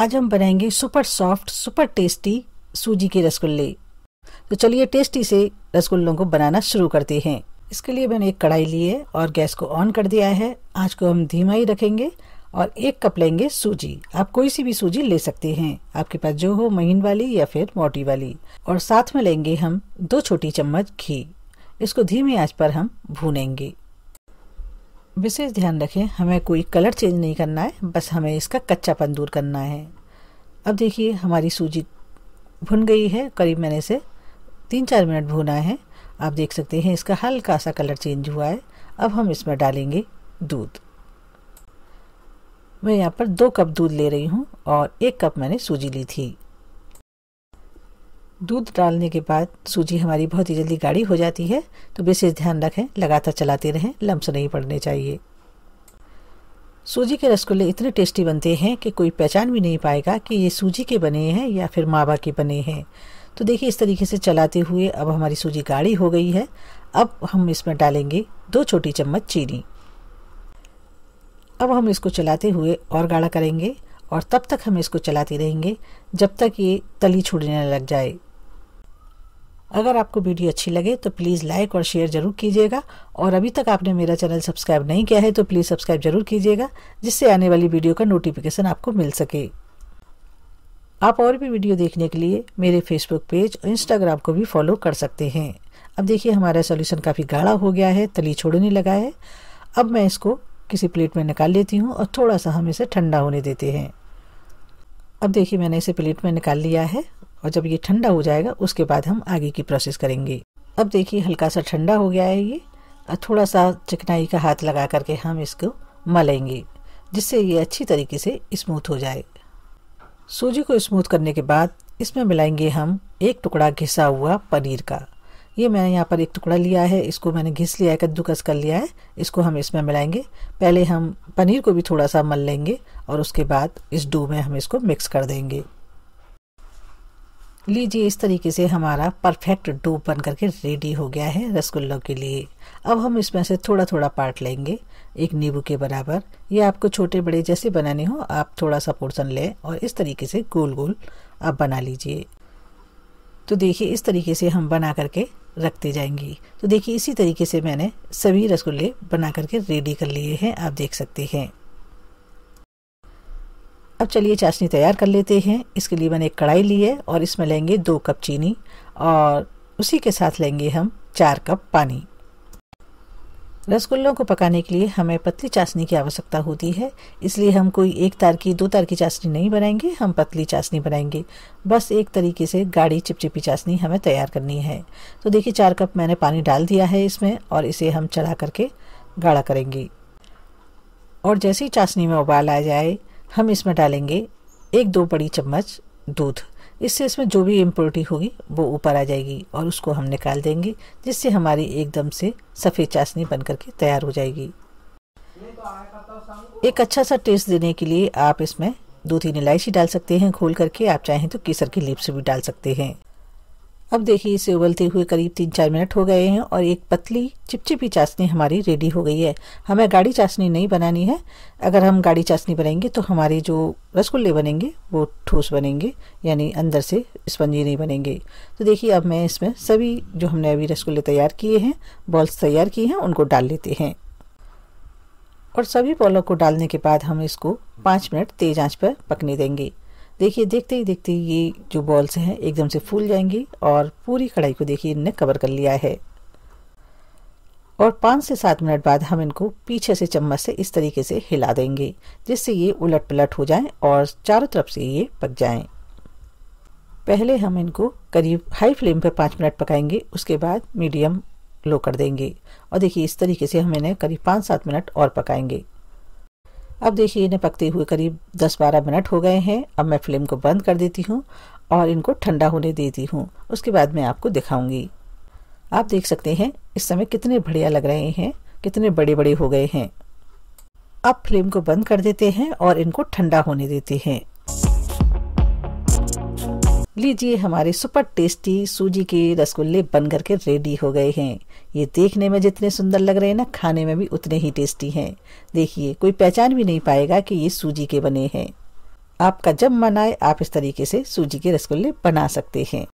आज हम बनाएंगे सुपर सॉफ्ट सुपर टेस्टी सूजी के रसगुल्ले तो चलिए टेस्टी से रसगुल्लों को बनाना शुरू करते हैं इसके लिए मैंने एक कढ़ाई ली है और गैस को ऑन कर दिया है आज को हम धीमा ही रखेंगे और एक कप लेंगे सूजी आप कोई सी भी सूजी ले सकते हैं आपके पास जो हो महीन वाली या फिर मोटी वाली और साथ में लेंगे हम दो छोटी चम्मच घी इसको धीमी आंच पर हम भूनेंगे विशेष ध्यान रखें हमें कोई कलर चेंज नहीं करना है बस हमें इसका कच्चापन दूर करना है अब देखिए हमारी सूजी भुन गई है करीब मैंने इसे तीन चार मिनट भुना है आप देख सकते हैं इसका हल्का सा कलर चेंज हुआ है अब हम इसमें डालेंगे दूध मैं यहाँ पर दो कप दूध ले रही हूँ और एक कप मैंने सूजी ली थी दूध डालने के बाद सूजी हमारी बहुत ही जल्दी गाढ़ी हो जाती है तो विशेष ध्यान रखें लगातार चलाते रहें लम्स नहीं पड़ने चाहिए सूजी के रसगुल्ले इतने टेस्टी बनते हैं कि कोई पहचान भी नहीं पाएगा कि ये सूजी के बने हैं या फिर मावा के बने हैं तो देखिए इस तरीके से चलाते हुए अब हमारी सूजी गाढ़ी हो गई है अब हम इसमें डालेंगे दो छोटी चम्मच चीनी अब हम इसको चलाते हुए और गाढ़ा करेंगे और तब तक हम इसको चलाते रहेंगे जब तक ये तली छूटने लग जाए अगर आपको वीडियो अच्छी लगे तो प्लीज़ लाइक और शेयर ज़रूर कीजिएगा और अभी तक आपने मेरा चैनल सब्सक्राइब नहीं किया है तो प्लीज़ सब्सक्राइब ज़रूर कीजिएगा जिससे आने वाली वीडियो का नोटिफिकेशन आपको मिल सके आप और भी वीडियो देखने के लिए मेरे फेसबुक पेज और इंस्टाग्राम को भी फॉलो कर सकते हैं अब देखिए हमारा सॉल्यूशन काफ़ी गाढ़ा हो गया है तली छोड़ने लगा है अब मैं इसको किसी प्लेट में निकाल लेती हूँ और थोड़ा सा हम इसे ठंडा होने देते हैं अब देखिए मैंने इसे प्लेट में निकाल लिया है और जब ये ठंडा हो जाएगा उसके बाद हम आगे की प्रोसेस करेंगे अब देखिए हल्का सा ठंडा हो गया है ये और थोड़ा सा चिकनाई का हाथ लगा करके हम इसको मलेंगे जिससे ये अच्छी तरीके से स्मूथ हो जाए सूजी को स्मूथ करने के बाद इसमें मिलाएंगे हम एक टुकड़ा घिसा हुआ पनीर का ये मैंने यहाँ पर एक टुकड़ा लिया है इसको मैंने घिस लिया है कद्दूकस कर लिया है इसको हम इसमें मिलाएंगे पहले हम पनीर को भी थोड़ा सा मल लेंगे और उसके बाद इस डो में हम इसको मिक्स कर देंगे लीजिए इस तरीके से हमारा परफेक्ट डो बन करके रेडी हो गया है रसगुल्लों के लिए अब हम इसमें से थोड़ा थोड़ा पार्ट लेंगे एक नींबू के बराबर ये आपको छोटे बड़े जैसे बनाने हो आप थोड़ा सा पोर्सन लें और इस तरीके से गोल गोल आप बना लीजिए तो देखिए इस तरीके से हम बना करके रखते जाएंगे तो देखिए इसी तरीके से मैंने सभी रसगुल्ले बना करके रेडी कर लिए हैं आप देख सकते हैं अब चलिए चाशनी तैयार कर लेते हैं इसके लिए मैंने एक कढ़ाई ली है और इसमें लेंगे दो कप चीनी और उसी के साथ लेंगे हम चार कप पानी रसगुल्लों को पकाने के लिए हमें पतली चाशनी की आवश्यकता होती है इसलिए हम कोई एक तार की दो तार की चाशनी नहीं बनाएंगे हम पतली चाशनी बनाएंगे बस एक तरीके से गाढ़ी चिपचिपी चाशनी हमें तैयार करनी है तो देखिए चार कप मैंने पानी डाल दिया है इसमें और इसे हम चढ़ा करके गाढ़ा करेंगे और जैसे ही चाशनी में उबाल आ जाए हम इसमें डालेंगे एक दो बड़ी चम्मच दूध इससे इसमें जो भी इम्प्योरिटी होगी वो ऊपर आ जाएगी और उसको हम निकाल देंगे जिससे हमारी एकदम से सफ़ेद चाशनी बन करके तैयार हो जाएगी एक अच्छा सा टेस्ट देने के लिए आप इसमें दो तीन इलायची डाल सकते हैं खोल करके आप चाहें तो केसर की लिप्स भी डाल सकते हैं अब देखिए इसे उबलते हुए करीब तीन चार मिनट हो गए हैं और एक पतली चिपचिपी चाशनी हमारी रेडी हो गई है हमें गाढ़ी चाशनी नहीं बनानी है अगर हम गाढ़ी चाशनी बनाएंगे तो हमारे जो रसगुल्ले बनेंगे वो ठोस बनेंगे यानी अंदर से स्पंजी नहीं बनेंगे तो देखिए अब मैं इसमें सभी जो हमने अभी रसगुल्ले तैयार किए हैं बॉल्स तैयार किए हैं उनको डाल लेते हैं और सभी बॉलों को डालने के बाद हम इसको पाँच मिनट तेज़ आँच पर पकने देंगे देखिए देखते ही देखते ही ये जो बॉल्स हैं एकदम से फूल जाएंगी और पूरी कढ़ाई को देखिए इनने कवर कर लिया है और पाँच से सात मिनट बाद हम इनको पीछे से चम्मच से इस तरीके से हिला देंगे जिससे ये उलट पलट हो जाएं और चारों तरफ से ये पक जाएं। पहले हम इनको करीब हाई फ्लेम पर पाँच मिनट पकाएंगे उसके बाद मीडियम लो कर देंगे और देखिए इस तरीके से हम इन्हें करीब पाँच सात मिनट और पकाएंगे अब देखिए इन्हें पकते हुए करीब 10-12 मिनट हो गए हैं अब मैं फ्लेम को बंद कर देती हूँ और इनको ठंडा होने देती हूँ उसके बाद मैं आपको दिखाऊंगी आप देख सकते हैं इस समय कितने बढ़िया लग रहे हैं कितने बड़े बड़े हो गए हैं अब फ्लेम को बंद कर देते हैं और इनको ठंडा होने देते हैं लीजिए हमारे सुपर टेस्टी सूजी के रसगुल्ले बनकर के रेडी हो गए हैं ये देखने में जितने सुंदर लग रहे हैं ना खाने में भी उतने ही टेस्टी हैं देखिए कोई पहचान भी नहीं पाएगा कि ये सूजी के बने हैं आपका जब मन आए आप इस तरीके से सूजी के रसगुल्ले बना सकते हैं